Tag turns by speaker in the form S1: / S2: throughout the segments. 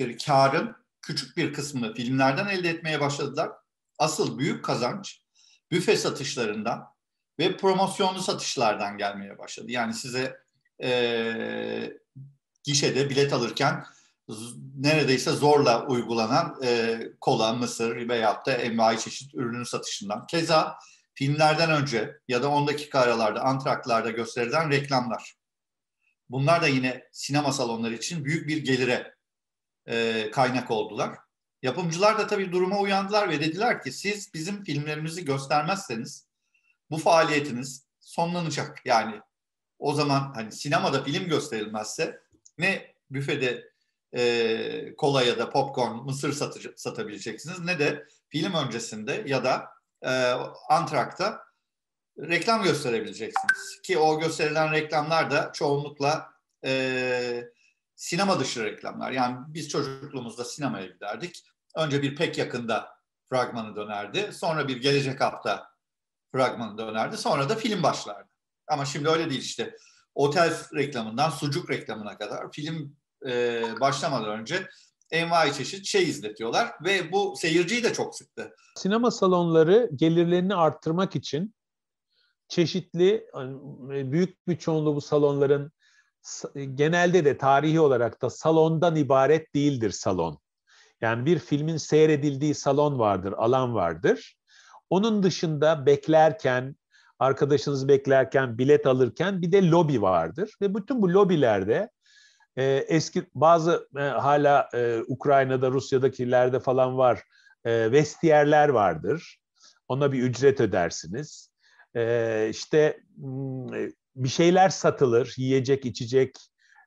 S1: ettikleri karın küçük bir kısmını filmlerden elde etmeye başladılar. Asıl büyük kazanç büfe satışlarından ve promosyonlu satışlardan gelmeye başladı. Yani size e, gişede bilet alırken neredeyse zorla uygulanan e, kola, mısır veyahut da envai çeşit ürünün satışından. Keza filmlerden önce ya da 10 dakika aralarda antraklarda gösterilen reklamlar. Bunlar da yine sinema salonları için büyük bir gelire e, kaynak oldular. Yapımcılar da tabii duruma uyandılar ve dediler ki siz bizim filmlerimizi göstermezseniz bu faaliyetiniz sonlanacak. Yani o zaman hani sinemada film gösterilmezse ne büfede e, kola ya da popcorn, mısır satıcı, satabileceksiniz ne de film öncesinde ya da e, antrakta reklam gösterebileceksiniz. Ki o gösterilen reklamlar da çoğunlukla e, sinema dışı reklamlar. Yani biz çocukluğumuzda sinemaya giderdik. Önce bir pek yakında fragmanı dönerdi. Sonra bir gelecek hafta fragmanı dönerdi. Sonra da film başlardı. Ama şimdi öyle değil işte. Otel reklamından sucuk reklamına kadar film e, başlamadan önce envai çeşit şey izletiyorlar ve bu seyirciyi de çok sıktı.
S2: Sinema salonları gelirlerini arttırmak için çeşitli e, büyük bir çoğunluğu bu salonların e, genelde de tarihi olarak da salondan ibaret değildir salon. Yani bir filmin seyredildiği salon vardır, alan vardır. Onun dışında beklerken, arkadaşınız beklerken, bilet alırken bir de lobi vardır. Ve bütün bu lobilerde e, eski bazı e, hala e, Ukrayna'da, Rusya'dakilerde falan var e, vestiyerler vardır. Ona bir ücret ödersiniz. E, işte hmm, bir şeyler satılır, yiyecek, içecek,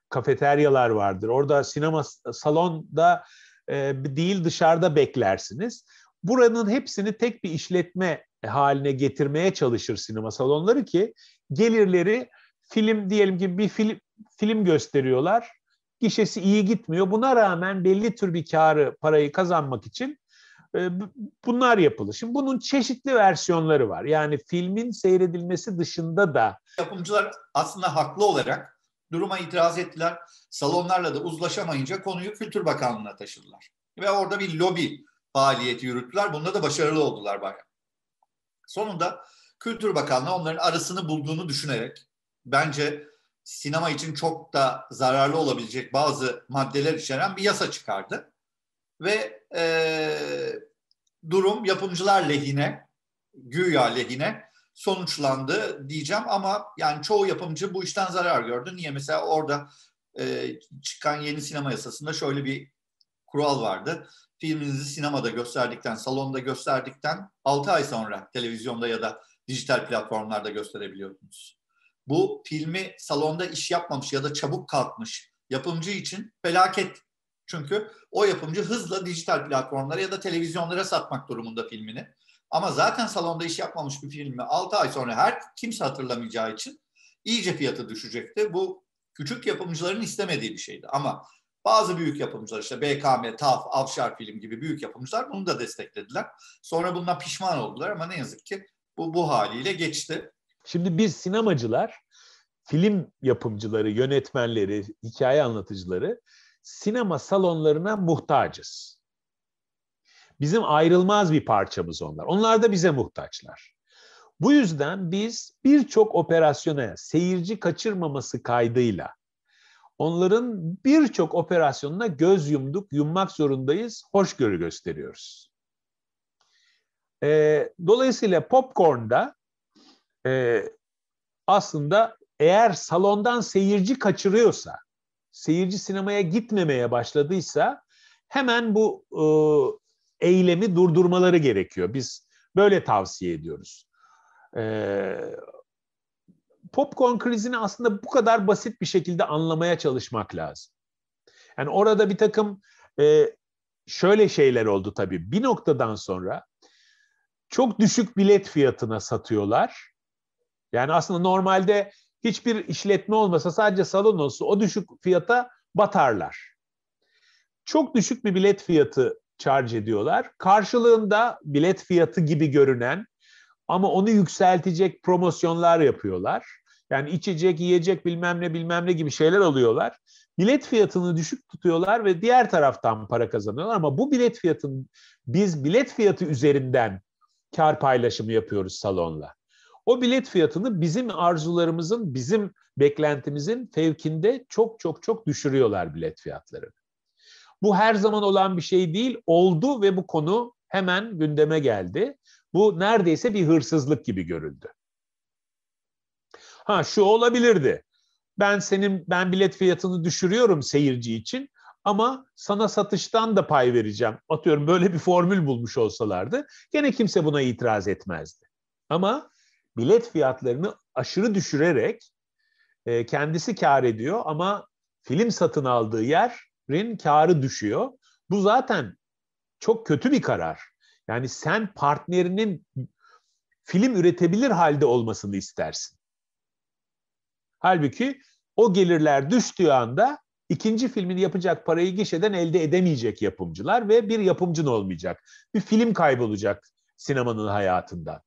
S2: kafeteryalar vardır. Orada sinema salonda e, değil dışarıda beklersiniz. Buranın hepsini tek bir işletme haline getirmeye çalışır sinema salonları ki gelirleri film diyelim ki bir film film gösteriyorlar. Gişesi iyi gitmiyor. Buna rağmen belli tür bir karı, parayı kazanmak için ee, bunlar yapılır. Şimdi bunun çeşitli versiyonları var. Yani filmin seyredilmesi dışında
S1: da yapımcılar aslında haklı olarak duruma itiraz ettiler. Salonlarla da uzlaşamayınca konuyu Kültür Bakanlığı'na taşıdılar. Ve orada bir lobi faaliyeti yürüttüler. Bunda da başarılı oldular bayağı. Sonunda Kültür Bakanlığı onların arasını bulduğunu düşünerek bence sinema için çok da zararlı olabilecek bazı maddeler içeren bir yasa çıkardı. Ve e, durum yapımcılar lehine, güya lehine sonuçlandı diyeceğim ama yani çoğu yapımcı bu işten zarar gördü. Niye? Mesela orada e, çıkan yeni sinema yasasında şöyle bir kural vardı. Filminizi sinemada gösterdikten, salonda gösterdikten 6 ay sonra televizyonda ya da dijital platformlarda gösterebiliyordunuz. Bu filmi salonda iş yapmamış ya da çabuk kalkmış yapımcı için felaket çünkü o yapımcı hızla dijital platformlara ya da televizyonlara satmak durumunda filmini. Ama zaten salonda iş yapmamış bir filmi 6 ay sonra her kimse hatırlamayacağı için iyice fiyatı düşecekti. Bu küçük yapımcıların istemediği bir şeydi. Ama bazı büyük yapımcılar işte BKM, TAF, Avşar Film gibi büyük yapımcılar bunu da desteklediler. Sonra bundan pişman oldular ama ne yazık ki bu bu haliyle geçti.
S2: Şimdi biz sinemacılar film yapımcıları, yönetmenleri, hikaye anlatıcıları sinema salonlarına muhtacız. Bizim ayrılmaz bir parçamız onlar. Onlar da bize muhtaçlar. Bu yüzden biz birçok operasyona seyirci kaçırmaması kaydıyla onların birçok operasyonuna göz yumduk, yummak zorundayız, hoşgörü gösteriyoruz. E, dolayısıyla popcorn'da e, aslında eğer salondan seyirci kaçırıyorsa seyirci sinemaya gitmemeye başladıysa hemen bu e, eylemi durdurmaları gerekiyor. Biz böyle tavsiye ediyoruz. E, popcorn krizini aslında bu kadar basit bir şekilde anlamaya çalışmak lazım. Yani orada bir takım e, şöyle şeyler oldu tabii. Bir noktadan sonra çok düşük bilet fiyatına satıyorlar. Yani aslında normalde hiçbir işletme olmasa sadece salon olsa o düşük fiyata batarlar. Çok düşük bir bilet fiyatı charge ediyorlar. Karşılığında bilet fiyatı gibi görünen ama onu yükseltecek promosyonlar yapıyorlar. Yani içecek, yiyecek bilmem ne bilmem ne gibi şeyler alıyorlar. Bilet fiyatını düşük tutuyorlar ve diğer taraftan para kazanıyorlar. Ama bu bilet fiyatın biz bilet fiyatı üzerinden kar paylaşımı yapıyoruz salonla. O bilet fiyatını bizim arzularımızın, bizim beklentimizin fevkinde çok çok çok düşürüyorlar bilet fiyatlarını. Bu her zaman olan bir şey değil, oldu ve bu konu hemen gündeme geldi. Bu neredeyse bir hırsızlık gibi görüldü. Ha şu olabilirdi. Ben senin ben bilet fiyatını düşürüyorum seyirci için ama sana satıştan da pay vereceğim. Atıyorum böyle bir formül bulmuş olsalardı gene kimse buna itiraz etmezdi. Ama bilet fiyatlarını aşırı düşürerek e, kendisi kar ediyor ama film satın aldığı yerin karı düşüyor. Bu zaten çok kötü bir karar. Yani sen partnerinin film üretebilir halde olmasını istersin. Halbuki o gelirler düştüğü anda ikinci filmini yapacak parayı gişeden elde edemeyecek yapımcılar ve bir yapımcın olmayacak. Bir film kaybolacak sinemanın hayatında.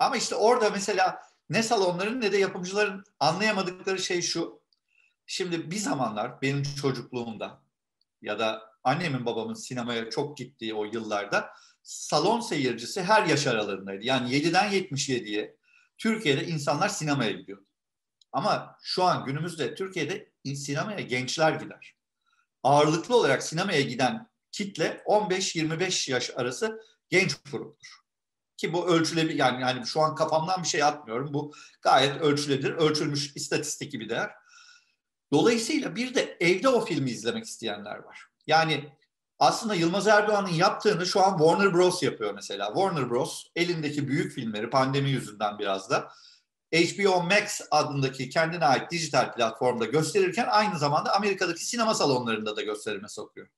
S1: Ama işte orada mesela ne salonların ne de yapımcıların anlayamadıkları şey şu. Şimdi bir zamanlar benim çocukluğumda ya da annemin babamın sinemaya çok gittiği o yıllarda salon seyircisi her yaş aralığındaydı. Yani 7'den 77'ye Türkiye'de insanlar sinemaya gidiyor. Ama şu an günümüzde Türkiye'de sinemaya gençler gider. Ağırlıklı olarak sinemaya giden kitle 15-25 yaş arası genç gruptur ki bu ölçülebilir yani yani şu an kafamdan bir şey atmıyorum. Bu gayet ölçülebilir, ölçülmüş istatistik gibi değer. Dolayısıyla bir de evde o filmi izlemek isteyenler var. Yani aslında Yılmaz Erdoğan'ın yaptığını şu an Warner Bros yapıyor mesela. Warner Bros elindeki büyük filmleri pandemi yüzünden biraz da HBO Max adındaki kendine ait dijital platformda gösterirken aynı zamanda Amerika'daki sinema salonlarında da gösterime sokuyor.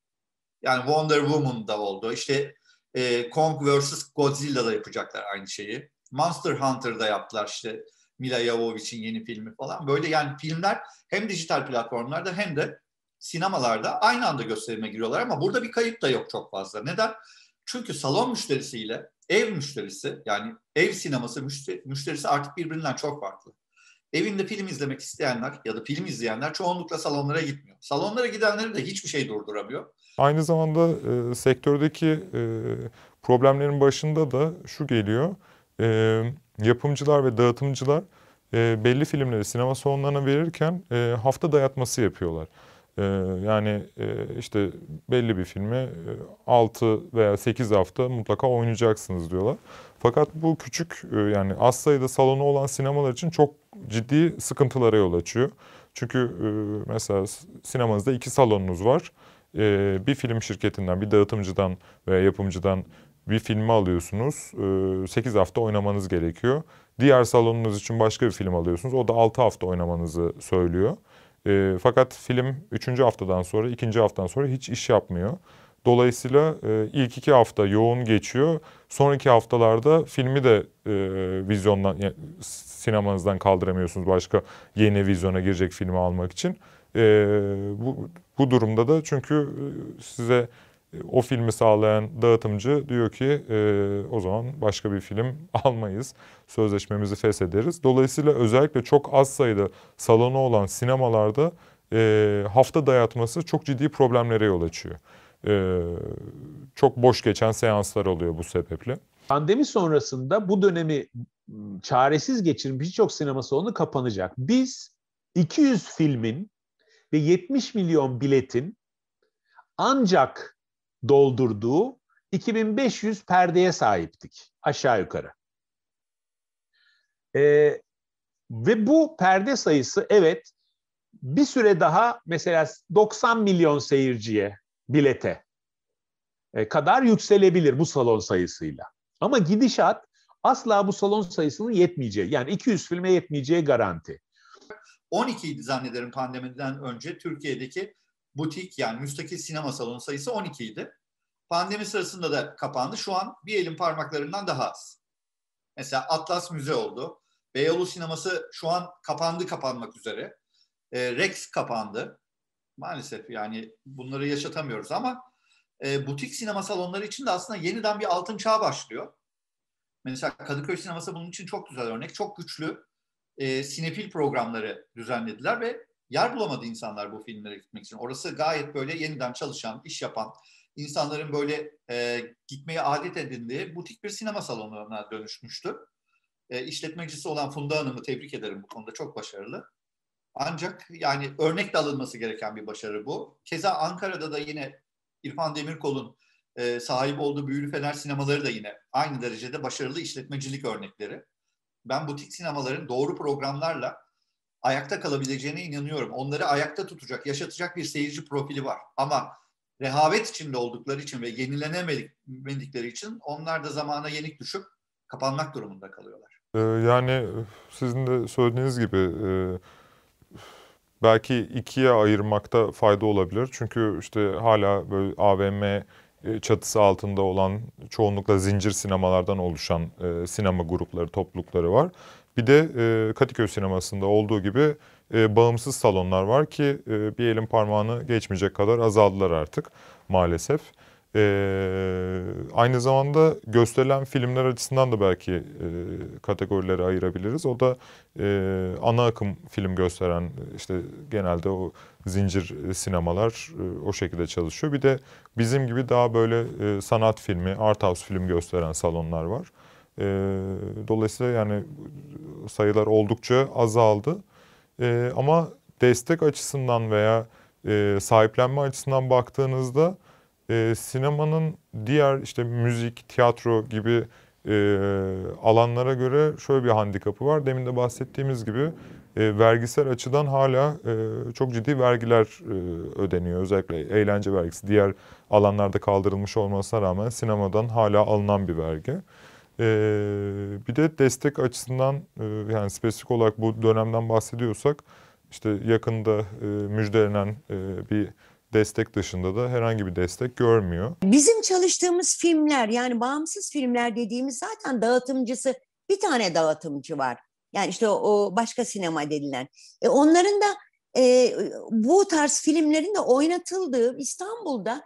S1: Yani Wonder Woman'da oldu. İşte e, Kong vs. Godzilla'da yapacaklar aynı şeyi. Monster Hunter'da yaptılar işte Mila Jovovich'in yeni filmi falan. Böyle yani filmler hem dijital platformlarda hem de sinemalarda aynı anda gösterime giriyorlar ama burada bir kayıp da yok çok fazla. Neden? Çünkü salon müşterisiyle ev müşterisi yani ev sineması müşterisi artık birbirinden çok farklı. Evinde film izlemek isteyenler ya da film izleyenler çoğunlukla salonlara gitmiyor. Salonlara gidenleri de hiçbir şey durduramıyor.
S3: Aynı zamanda e, sektördeki e, problemlerin başında da şu geliyor. E, yapımcılar ve dağıtımcılar e, belli filmleri sinema salonlarına verirken e, hafta dayatması yapıyorlar. E, yani e, işte belli bir filmi e, 6 veya 8 hafta mutlaka oynayacaksınız diyorlar. Fakat bu küçük e, yani az sayıda salonu olan sinemalar için çok ciddi sıkıntılara yol açıyor. Çünkü e, mesela sinemanızda iki salonunuz var. E, bir film şirketinden, bir dağıtımcıdan veya yapımcıdan bir filmi alıyorsunuz. 8 hafta oynamanız gerekiyor. Diğer salonunuz için başka bir film alıyorsunuz. O da 6 hafta oynamanızı söylüyor. Fakat film 3. haftadan sonra, 2. haftadan sonra hiç iş yapmıyor. Dolayısıyla e, ilk iki hafta yoğun geçiyor. Sonraki haftalarda filmi de e, vizyondan, yani sinemanızdan kaldıramıyorsunuz başka yeni vizyona girecek filmi almak için. E, bu, bu durumda da çünkü e, size e, o filmi sağlayan dağıtımcı diyor ki e, o zaman başka bir film almayız. Sözleşmemizi feshederiz. Dolayısıyla özellikle çok az sayıda salonu olan sinemalarda e, hafta dayatması çok ciddi problemlere yol açıyor e, çok boş geçen seanslar oluyor bu sebeple.
S2: Pandemi sonrasında bu dönemi ıı, çaresiz geçirmiş birçok sinema salonu kapanacak. Biz 200 filmin ve 70 milyon biletin ancak doldurduğu 2500 perdeye sahiptik aşağı yukarı. Ee, ve bu perde sayısı evet bir süre daha mesela 90 milyon seyirciye bilete e, kadar yükselebilir bu salon sayısıyla. Ama gidişat asla bu salon sayısının yetmeyeceği. Yani 200 filme yetmeyeceği garanti.
S1: 12 idi zannederim pandemiden önce Türkiye'deki butik yani müstakil sinema salonu sayısı 12 idi. Pandemi sırasında da kapandı. Şu an bir elin parmaklarından daha az. Mesela Atlas Müze oldu. Beyoğlu Sineması şu an kapandı kapanmak üzere. E, Rex kapandı maalesef yani bunları yaşatamıyoruz ama e, butik sinema salonları için de aslında yeniden bir altın çağ başlıyor. Mesela Kadıköy sineması bunun için çok güzel örnek. Çok güçlü e, sinefil programları düzenlediler ve yer bulamadı insanlar bu filmlere gitmek için. Orası gayet böyle yeniden çalışan, iş yapan, insanların böyle e, gitmeye adet edindiği butik bir sinema salonuna dönüşmüştü. E, işletmecisi olan Funda Hanım'ı tebrik ederim bu konuda çok başarılı. Ancak yani örnek de alınması gereken bir başarı bu. Keza Ankara'da da yine İrfan Demirkol'un e, sahip olduğu Büyülü Fener sinemaları da yine aynı derecede başarılı işletmecilik örnekleri. Ben butik sinemaların doğru programlarla ayakta kalabileceğine inanıyorum. Onları ayakta tutacak, yaşatacak bir seyirci profili var. Ama rehavet içinde oldukları için ve yenilenemedikleri için onlar da zamana yenik düşüp kapanmak durumunda kalıyorlar.
S3: Ee, yani sizin de söylediğiniz gibi e belki ikiye ayırmakta fayda olabilir. Çünkü işte hala böyle AVM e, çatısı altında olan çoğunlukla zincir sinemalardan oluşan e, sinema grupları, toplulukları var. Bir de e, Kadıköy sinemasında olduğu gibi e, bağımsız salonlar var ki e, bir elin parmağını geçmeyecek kadar azaldılar artık maalesef. E, aynı zamanda gösterilen filmler açısından da belki e, kategorilere ayırabiliriz. O da e, ana akım film gösteren işte genelde o zincir sinemalar e, o şekilde çalışıyor. Bir de bizim gibi daha böyle e, sanat filmi, art house film gösteren salonlar var. E, dolayısıyla yani sayılar oldukça azaldı. E, ama destek açısından veya e, sahiplenme açısından baktığınızda e, sinemanın diğer işte müzik, tiyatro gibi e, alanlara göre şöyle bir handikapı var. Demin de bahsettiğimiz gibi e, vergisel açıdan hala e, çok ciddi vergiler e, ödeniyor. Özellikle eğlence vergisi diğer alanlarda kaldırılmış olmasına rağmen sinemadan hala alınan bir vergi. E, bir de destek açısından e, yani spesifik olarak bu dönemden bahsediyorsak işte yakında e, müjdelenen e, bir destek dışında da herhangi bir destek görmüyor.
S4: Bizim çalıştığımız filmler yani bağımsız filmler dediğimiz zaten dağıtımcısı bir tane dağıtımcı var. Yani işte o, o başka sinema denilen. E onların da e, bu tarz filmlerin de oynatıldığı İstanbul'da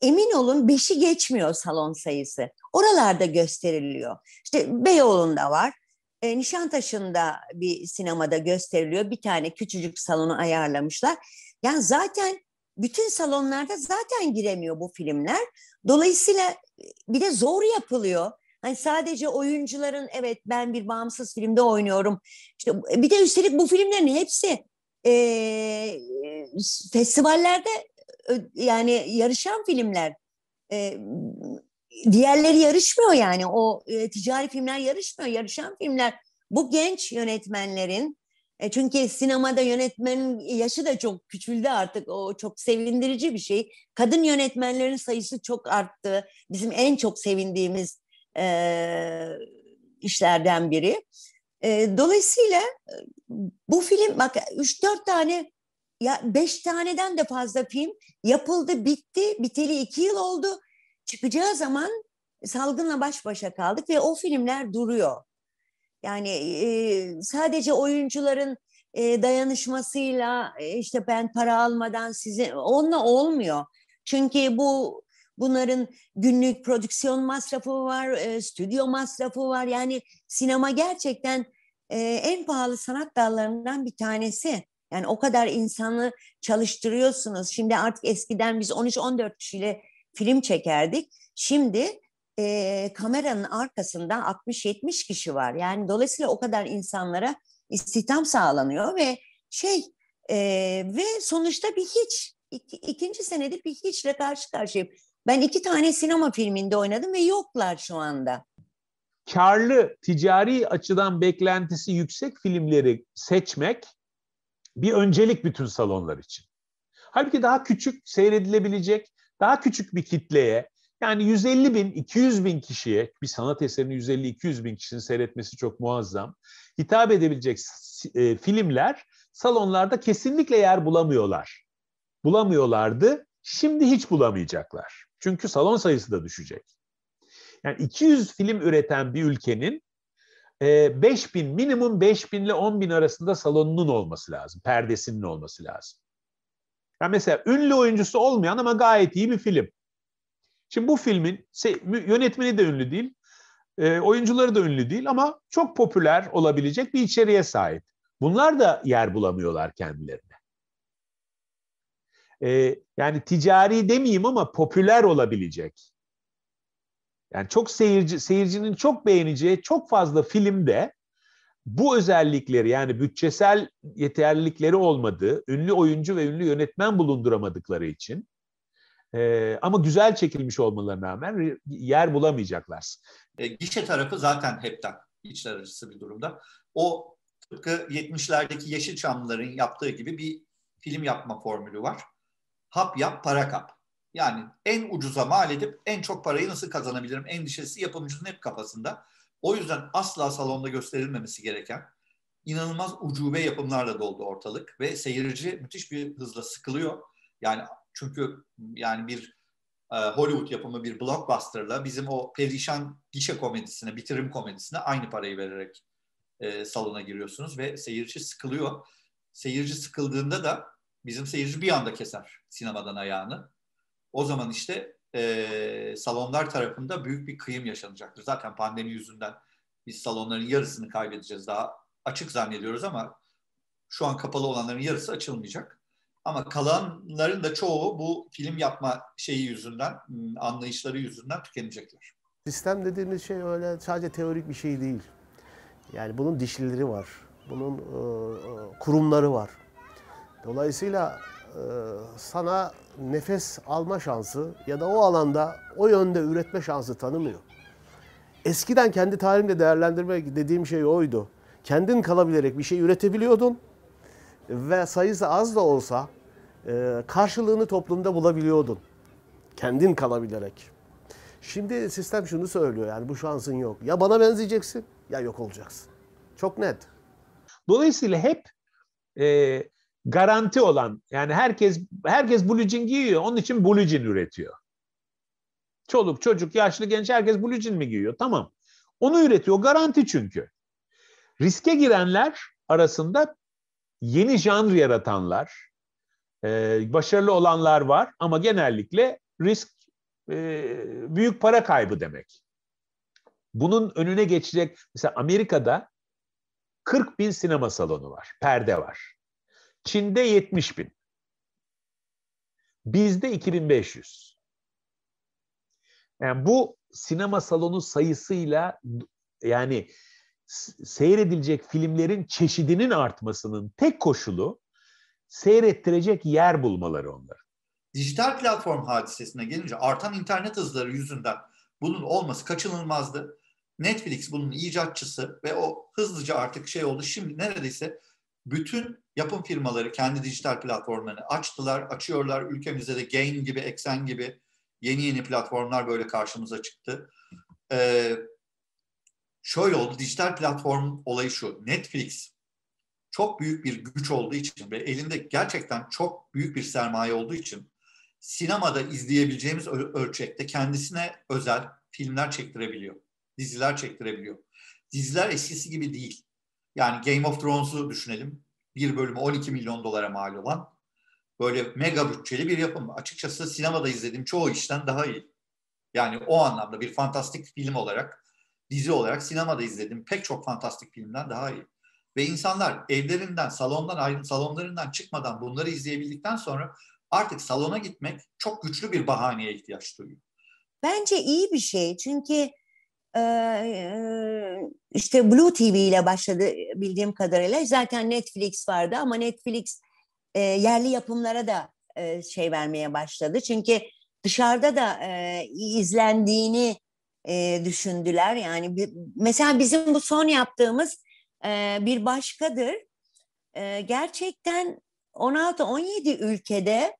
S4: emin olun beşi geçmiyor salon sayısı. Oralarda gösteriliyor. İşte Beyoğlu'nda var. E, Nişantaşı'nda bir sinemada gösteriliyor. Bir tane küçücük salonu ayarlamışlar. Yani zaten bütün salonlarda zaten giremiyor bu filmler. Dolayısıyla e, bir de zor yapılıyor. Hani sadece oyuncuların evet ben bir bağımsız filmde oynuyorum. İşte e, bir de üstelik bu filmlerin hepsi e, e festivallerde yani yarışan filmler. E, diğerleri yarışmıyor yani o e, ticari filmler yarışmıyor. Yarışan filmler bu genç yönetmenlerin e çünkü sinemada yönetmen yaşı da çok küçüldü artık. O çok sevindirici bir şey. Kadın yönetmenlerin sayısı çok arttı. Bizim en çok sevindiğimiz e, işlerden biri. E, dolayısıyla e, bu film bak 3-4 tane ya 5 taneden de fazla film yapıldı, bitti. Biteli 2 yıl oldu. Çıkacağı zaman salgınla baş başa kaldık ve o filmler duruyor. Yani e, sadece oyuncuların e, dayanışmasıyla e, işte ben para almadan size onunla olmuyor. Çünkü bu bunların günlük prodüksiyon masrafı var, e, stüdyo masrafı var. Yani sinema gerçekten e, en pahalı sanat dallarından bir tanesi. Yani o kadar insanı çalıştırıyorsunuz. Şimdi artık eskiden biz 13-14 kişiyle film çekerdik. Şimdi e, kameranın arkasında 60-70 kişi var. Yani dolayısıyla o kadar insanlara istihdam sağlanıyor ve şey e, ve sonuçta bir hiç iki, ikinci senedir bir hiçle karşı karşıyayım. Ben iki tane sinema filminde oynadım ve yoklar şu anda.
S2: Karlı ticari açıdan beklentisi yüksek filmleri seçmek bir öncelik bütün salonlar için. Halbuki daha küçük seyredilebilecek, daha küçük bir kitleye yani 150 bin, 200 bin kişiye, bir sanat eserini 150-200 bin kişinin seyretmesi çok muazzam, hitap edebilecek e, filmler salonlarda kesinlikle yer bulamıyorlar. Bulamıyorlardı, şimdi hiç bulamayacaklar. Çünkü salon sayısı da düşecek. Yani 200 film üreten bir ülkenin e, 5000 minimum 5000 ile bin arasında salonunun olması lazım. Perdesinin olması lazım. Yani mesela ünlü oyuncusu olmayan ama gayet iyi bir film. Şimdi bu filmin yönetmeni de ünlü değil, e, oyuncuları da ünlü değil ama çok popüler olabilecek bir içeriğe sahip. Bunlar da yer bulamıyorlar kendilerine. E, yani ticari demeyeyim ama popüler olabilecek. Yani çok seyirci seyircinin çok beğeneceği çok fazla filmde bu özellikleri yani bütçesel yeterlilikleri olmadığı, ünlü oyuncu ve ünlü yönetmen bulunduramadıkları için e, ama güzel çekilmiş olmalarına rağmen yer bulamayacaklar.
S1: E, gişe tarafı zaten hepten içler acısı bir durumda. O tıpkı 70'lerdeki Yeşilçamlıların yaptığı gibi bir film yapma formülü var. Hap yap, para kap. Yani en ucuza mal edip en çok parayı nasıl kazanabilirim endişesi yapımcının hep kafasında. O yüzden asla salonda gösterilmemesi gereken inanılmaz ucube yapımlarla doldu ortalık ve seyirci müthiş bir hızla sıkılıyor. Yani çünkü yani bir e, Hollywood yapımı bir blockbusterla bizim o perişan gişe komedisine, bitirim komedisine aynı parayı vererek e, salona giriyorsunuz ve seyirci sıkılıyor. Seyirci sıkıldığında da bizim seyirci bir anda keser sinemadan ayağını. O zaman işte e, salonlar tarafında büyük bir kıyım yaşanacaktır. Zaten pandemi yüzünden biz salonların yarısını kaybedeceğiz daha açık zannediyoruz ama şu an kapalı olanların yarısı açılmayacak. Ama kalanların da çoğu bu film yapma şeyi yüzünden, hmm, anlayışları yüzünden tükenecekler.
S5: Sistem dediğimiz şey öyle sadece teorik bir şey değil. Yani bunun dişlileri var, bunun e, e, kurumları var. Dolayısıyla e, sana nefes alma şansı ya da o alanda o yönde üretme şansı tanımıyor. Eskiden kendi tarihimde değerlendirme dediğim şey oydu. Kendin kalabilerek bir şey üretebiliyordun ve sayısı az da olsa e, karşılığını toplumda bulabiliyordun. Kendin kalabilerek. Şimdi sistem şunu söylüyor yani bu şansın yok. Ya bana benzeyeceksin ya yok olacaksın. Çok net. Dolayısıyla hep e, garanti olan yani herkes herkes blue giyiyor.
S2: Onun için blue üretiyor. Çoluk, çocuk, yaşlı, genç herkes blue jean mi giyiyor? Tamam. Onu üretiyor. Garanti çünkü. Riske girenler arasında yeni janr yaratanlar, e, başarılı olanlar var ama genellikle risk e, büyük para kaybı demek. Bunun önüne geçecek, mesela Amerika'da 40 bin sinema salonu var, perde var. Çin'de 70 bin. Bizde 2500. Yani bu sinema salonu sayısıyla yani seyredilecek filmlerin çeşidinin artmasının tek koşulu seyrettirecek yer bulmaları onlar.
S1: Dijital platform hadisesine gelince artan internet hızları yüzünden bunun olması kaçınılmazdı. Netflix bunun icatçısı ve o hızlıca artık şey oldu. Şimdi neredeyse bütün yapım firmaları kendi dijital platformlarını açtılar, açıyorlar. Ülkemizde de Gain gibi, Eksen gibi yeni yeni platformlar böyle karşımıza çıktı. Ee, şöyle oldu. Dijital platform olayı şu. Netflix çok büyük bir güç olduğu için ve elinde gerçekten çok büyük bir sermaye olduğu için sinemada izleyebileceğimiz ölçekte kendisine özel filmler çektirebiliyor. Diziler çektirebiliyor. Diziler eskisi gibi değil. Yani Game of Thrones'u düşünelim. Bir bölümü 12 milyon dolara mal olan böyle mega bütçeli bir yapım. Açıkçası sinemada izlediğim çoğu işten daha iyi. Yani o anlamda bir fantastik film olarak dizi olarak sinemada izledim. Pek çok fantastik filmden daha iyi. Ve insanlar evlerinden, salondan ayrı, salonlarından çıkmadan bunları izleyebildikten sonra artık salona gitmek çok güçlü bir bahaneye ihtiyaç duyuyor.
S4: Bence iyi bir şey çünkü e, e, işte Blue TV ile başladı bildiğim kadarıyla. Zaten Netflix vardı ama Netflix e, yerli yapımlara da şey vermeye başladı. Çünkü dışarıda da izlendiğini e, düşündüler. Yani bir, mesela bizim bu son yaptığımız e, bir başkadır. E, gerçekten 16-17 ülkede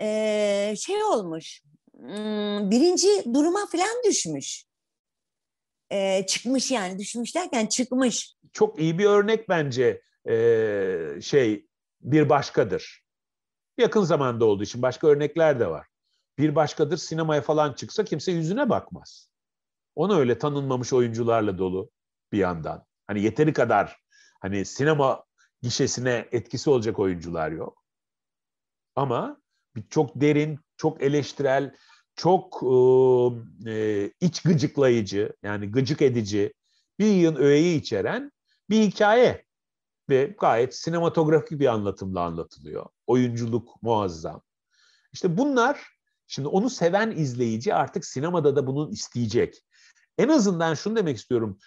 S4: e, şey olmuş, hmm, birinci duruma falan düşmüş. E, çıkmış yani düşmüş derken çıkmış.
S2: Çok iyi bir örnek bence e, şey bir başkadır. Yakın zamanda olduğu için başka örnekler de var. Bir başkadır sinemaya falan çıksa kimse yüzüne bakmaz. Onu öyle tanınmamış oyuncularla dolu bir yandan. Hani yeteri kadar hani sinema gişesine etkisi olacak oyuncular yok. Ama bir çok derin, çok eleştirel, çok ıı, e, iç gıcıklayıcı yani gıcık edici bir yığın öğeyi içeren bir hikaye ve gayet sinematografik bir anlatımla anlatılıyor. Oyunculuk muazzam. İşte bunlar şimdi onu seven izleyici artık sinemada da bunu isteyecek en azından şunu demek istiyorum.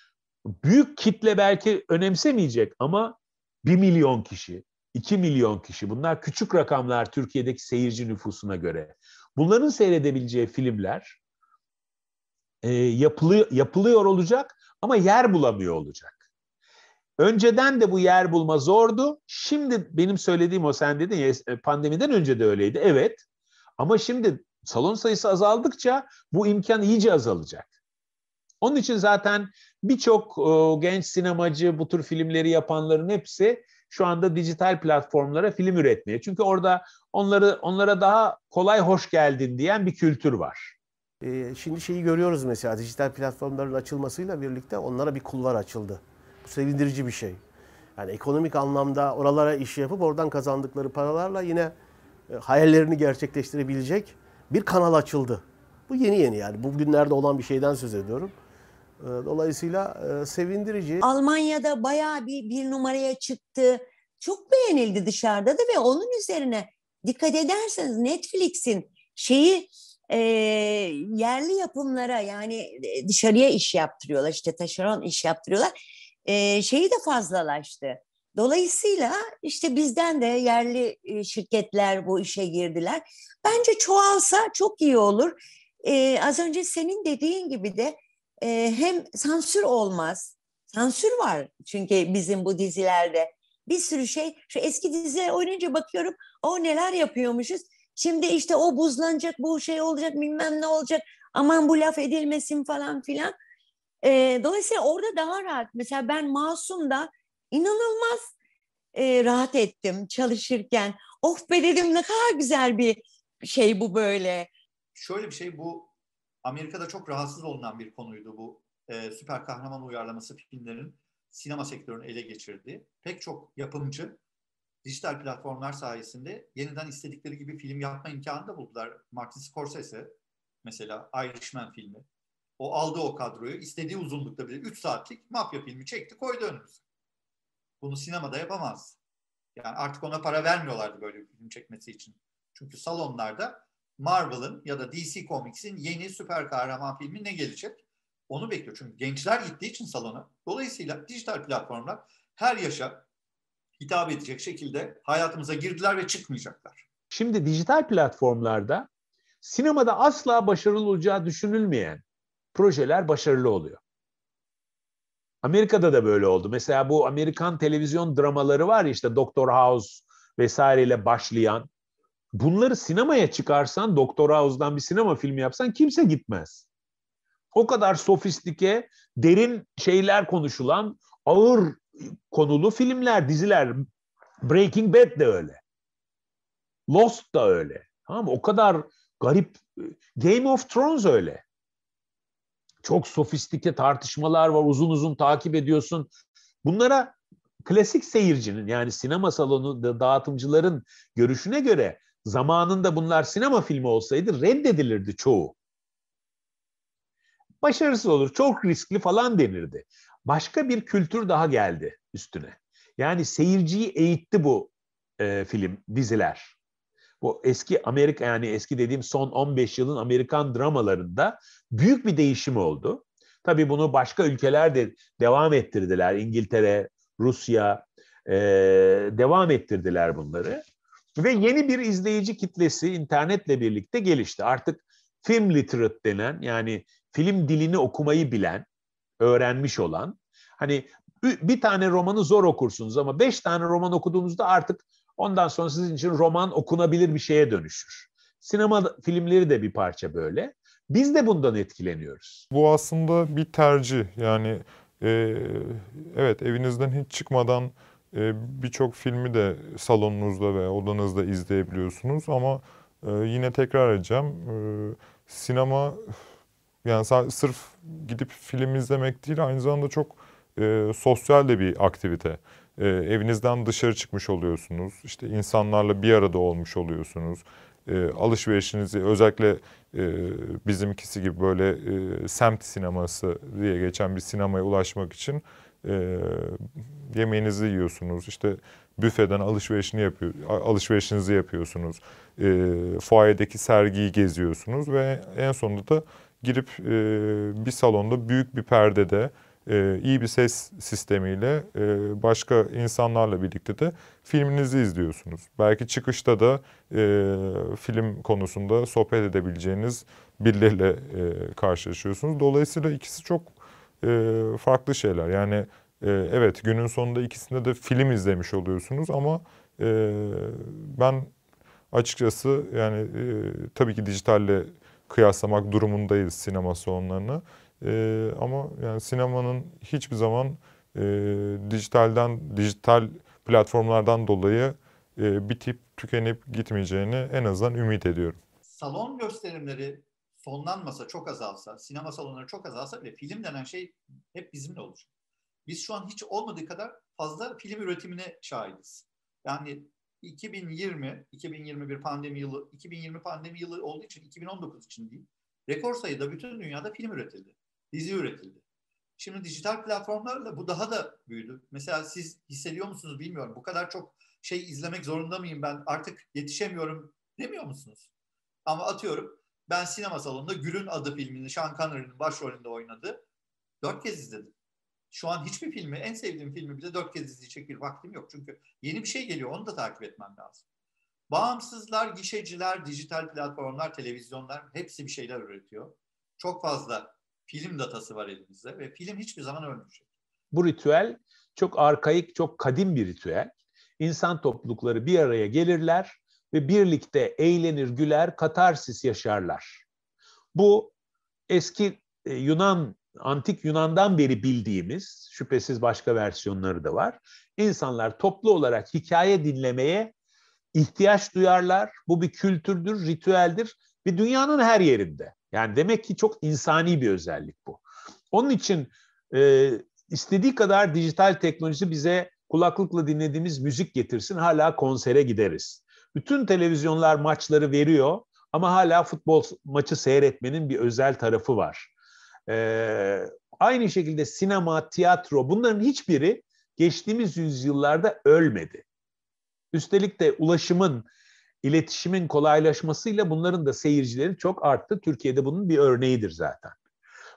S2: Büyük kitle belki önemsemeyecek ama 1 milyon kişi, 2 milyon kişi bunlar küçük rakamlar Türkiye'deki seyirci nüfusuna göre. Bunların seyredebileceği filmler e, yapılı, yapılıyor olacak ama yer bulamıyor olacak. Önceden de bu yer bulma zordu. Şimdi benim söylediğim o sen dedin ya e, pandemiden önce de öyleydi. Evet ama şimdi salon sayısı azaldıkça bu imkan iyice azalacak. Onun için zaten birçok e, genç sinemacı, bu tür filmleri yapanların hepsi şu anda dijital platformlara film üretmeye. Çünkü orada onları onlara daha kolay
S5: hoş geldin diyen bir kültür var. E, şimdi şeyi görüyoruz mesela dijital platformların açılmasıyla birlikte onlara bir kulvar açıldı. Bu sevindirici bir şey. Yani ekonomik anlamda oralara iş yapıp oradan kazandıkları paralarla yine e, hayallerini gerçekleştirebilecek bir kanal açıldı. Bu yeni yeni yani bugünlerde olan bir şeyden söz ediyorum. Ee, dolayısıyla e, sevindirici.
S4: Almanya'da bayağı bir, bir numaraya çıktı. Çok beğenildi dışarıda da ve onun üzerine dikkat ederseniz Netflix'in şeyi e, yerli yapımlara yani e, dışarıya iş yaptırıyorlar işte taşeron iş yaptırıyorlar e, şeyi de fazlalaştı. Dolayısıyla işte bizden de yerli e, şirketler bu işe girdiler. Bence çoğalsa çok iyi olur. E, az önce senin dediğin gibi de e, hem sansür olmaz. Sansür var çünkü bizim bu dizilerde. Bir sürü şey şu eski diziler oynayınca bakıyorum o neler yapıyormuşuz. Şimdi işte o buzlanacak bu şey olacak bilmem ne olacak aman bu laf edilmesin falan filan. E, dolayısıyla orada daha rahat. Mesela ben Masum'da inanılmaz e, rahat ettim çalışırken. Of be dedim ne kadar güzel bir şey bu böyle.
S1: Şöyle bir şey bu Amerika'da çok rahatsız olunan bir konuydu bu e, süper kahraman uyarlaması filmlerin sinema sektörünü ele geçirdiği. Pek çok yapımcı dijital platformlar sayesinde yeniden istedikleri gibi film yapma imkanı da buldular. Martin Scorsese mesela Irishman filmi. O aldı o kadroyu istediği uzunlukta bile 3 saatlik mafya filmi çekti koydu önümüze. Bunu sinemada yapamaz. Yani artık ona para vermiyorlardı böyle bir film çekmesi için. Çünkü salonlarda Marvel'ın ya da DC Comics'in yeni süper kahraman filmi ne gelecek? Onu bekliyor. Çünkü gençler gittiği için salona. Dolayısıyla dijital platformlar her yaşa hitap edecek şekilde hayatımıza girdiler ve çıkmayacaklar.
S2: Şimdi dijital platformlarda sinemada asla başarılı olacağı düşünülmeyen projeler başarılı oluyor. Amerika'da da böyle oldu. Mesela bu Amerikan televizyon dramaları var ya işte Doctor House vesaireyle başlayan bunları sinemaya çıkarsan, Doktor House'dan bir sinema filmi yapsan kimse gitmez. O kadar sofistike, derin şeyler konuşulan, ağır konulu filmler, diziler. Breaking Bad de öyle. Lost da öyle. Tamam mı? O kadar garip. Game of Thrones öyle. Çok sofistike tartışmalar var. Uzun uzun takip ediyorsun. Bunlara klasik seyircinin yani sinema salonu dağıtımcıların görüşüne göre Zamanında bunlar sinema filmi olsaydı reddedilirdi çoğu. Başarısız olur, çok riskli falan denirdi. Başka bir kültür daha geldi üstüne. Yani seyirciyi eğitti bu e, film, diziler. Bu eski Amerika yani eski dediğim son 15 yılın Amerikan dramalarında büyük bir değişim oldu. Tabii bunu başka ülkeler de devam ettirdiler. İngiltere, Rusya e, devam ettirdiler bunları. Ve yeni bir izleyici kitlesi internetle birlikte gelişti. Artık film literate denen yani film dilini okumayı bilen, öğrenmiş olan hani bir tane romanı zor okursunuz ama beş tane roman okuduğunuzda artık ondan sonra sizin için roman okunabilir bir şeye dönüşür. Sinema filmleri de bir parça böyle. Biz de bundan etkileniyoruz.
S3: Bu aslında bir tercih. Yani e, evet evinizden hiç çıkmadan e, birçok filmi de salonunuzda ve odanızda izleyebiliyorsunuz ama e, yine tekrar edeceğim. E, sinema yani sırf gidip film izlemek değil aynı zamanda çok sosyal de bir aktivite. Evinizden dışarı çıkmış oluyorsunuz. İşte insanlarla bir arada olmuş oluyorsunuz. Alışverişinizi özellikle bizimkisi gibi böyle semt sineması diye geçen bir sinemaya ulaşmak için e, yemeğinizi yiyorsunuz, işte büfeden alışverişini yapıyor, alışverişinizi yapıyorsunuz, e, ee, fuayedeki sergiyi geziyorsunuz ve en sonunda da girip e, bir salonda büyük bir perdede e, iyi bir ses sistemiyle e, başka insanlarla birlikte de filminizi izliyorsunuz. Belki çıkışta da e, film konusunda sohbet edebileceğiniz birileriyle e, karşılaşıyorsunuz. Dolayısıyla ikisi çok e, farklı şeyler. Yani e, evet günün sonunda ikisinde de film izlemiş oluyorsunuz ama e, ben açıkçası yani e, tabii ki dijitalle kıyaslamak durumundayız sinema salonlarını. E, ama yani sinemanın hiçbir zaman e, dijitalden, dijital platformlardan dolayı e, bitip tükenip gitmeyeceğini en azından ümit ediyorum.
S1: Salon gösterimleri sonlanmasa, çok azalsa, sinema salonları çok azalsa bile film denen şey hep bizimle olacak. Biz şu an hiç olmadığı kadar fazla film üretimine şahidiz. Yani 2020, 2021 pandemi yılı, 2020 pandemi yılı olduğu için 2019 için değil, rekor sayıda bütün dünyada film üretildi, dizi üretildi. Şimdi dijital platformlarla bu daha da büyüdü. Mesela siz hissediyor musunuz bilmiyorum. Bu kadar çok şey izlemek zorunda mıyım ben? Artık yetişemiyorum demiyor musunuz? Ama atıyorum ben sinema salonunda Gül'ün adı filmini Sean Connery'nin başrolünde oynadı. Dört kez izledim. Şu an hiçbir filmi, en sevdiğim filmi bile dört kez izleyecek bir vaktim yok. Çünkü yeni bir şey geliyor, onu da takip etmem lazım. Bağımsızlar, gişeciler, dijital platformlar, televizyonlar hepsi bir şeyler üretiyor. Çok fazla film datası var elimizde ve film hiçbir zaman ölmeyecek.
S2: Bu ritüel çok arkaik, çok kadim bir ritüel. İnsan toplulukları bir araya gelirler, ve birlikte eğlenir, güler, katarsis yaşarlar. Bu eski e, Yunan, antik Yunan'dan beri bildiğimiz, şüphesiz başka versiyonları da var. İnsanlar toplu olarak hikaye dinlemeye ihtiyaç duyarlar. Bu bir kültürdür, ritüeldir ve dünyanın her yerinde. Yani demek ki çok insani bir özellik bu. Onun için e, istediği kadar dijital teknoloji bize kulaklıkla dinlediğimiz müzik getirsin hala konsere gideriz. Bütün televizyonlar maçları veriyor ama hala futbol maçı seyretmenin bir özel tarafı var. Ee, aynı şekilde sinema, tiyatro bunların hiçbiri geçtiğimiz yüzyıllarda ölmedi. Üstelik de ulaşımın, iletişimin kolaylaşmasıyla bunların da seyircileri çok arttı. Türkiye'de bunun bir örneğidir zaten.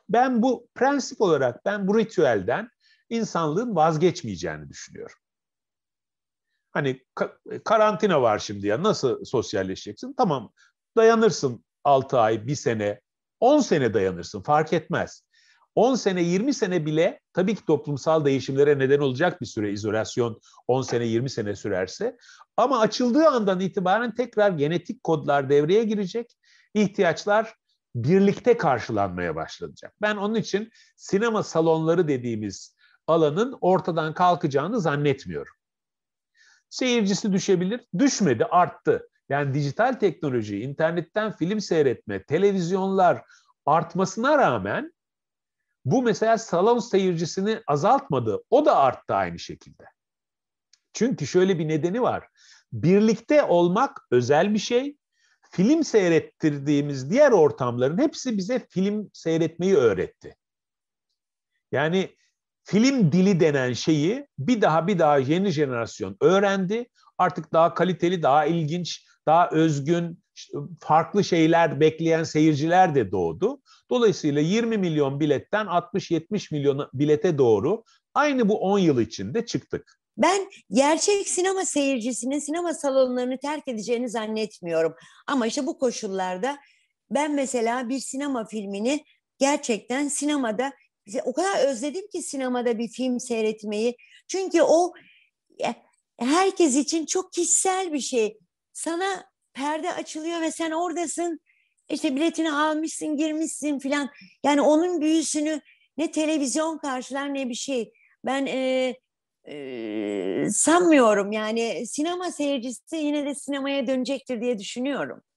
S2: Ben bu prensip olarak ben bu ritüelden insanlığın vazgeçmeyeceğini düşünüyorum. Hani karantina var şimdi ya nasıl sosyalleşeceksin? Tamam dayanırsın 6 ay, 1 sene, 10 sene dayanırsın fark etmez. 10 sene, 20 sene bile tabii ki toplumsal değişimlere neden olacak bir süre izolasyon 10 sene, 20 sene sürerse. Ama açıldığı andan itibaren tekrar genetik kodlar devreye girecek. İhtiyaçlar birlikte karşılanmaya başlanacak. Ben onun için sinema salonları dediğimiz alanın ortadan kalkacağını zannetmiyorum. Seyircisi düşebilir. Düşmedi, arttı. Yani dijital teknoloji, internetten film seyretme, televizyonlar artmasına rağmen bu mesela salon seyircisini azaltmadı. O da arttı aynı şekilde. Çünkü şöyle bir nedeni var. Birlikte olmak özel bir şey. Film seyrettirdiğimiz diğer ortamların hepsi bize film seyretmeyi öğretti. Yani film dili denen şeyi bir daha bir daha yeni jenerasyon öğrendi. Artık daha kaliteli, daha ilginç, daha özgün, farklı şeyler bekleyen seyirciler de doğdu. Dolayısıyla 20 milyon biletten 60-70 milyon bilete doğru aynı bu 10 yıl içinde çıktık.
S4: Ben gerçek sinema seyircisinin sinema salonlarını terk edeceğini zannetmiyorum. Ama işte bu koşullarda ben mesela bir sinema filmini gerçekten sinemada o kadar özledim ki sinemada bir film seyretmeyi. Çünkü o herkes için çok kişisel bir şey. Sana perde açılıyor ve sen oradasın. İşte biletini almışsın, girmişsin filan. Yani onun büyüsünü ne televizyon karşılar ne bir şey. Ben e, e, sanmıyorum yani sinema seyircisi yine de sinemaya dönecektir diye düşünüyorum.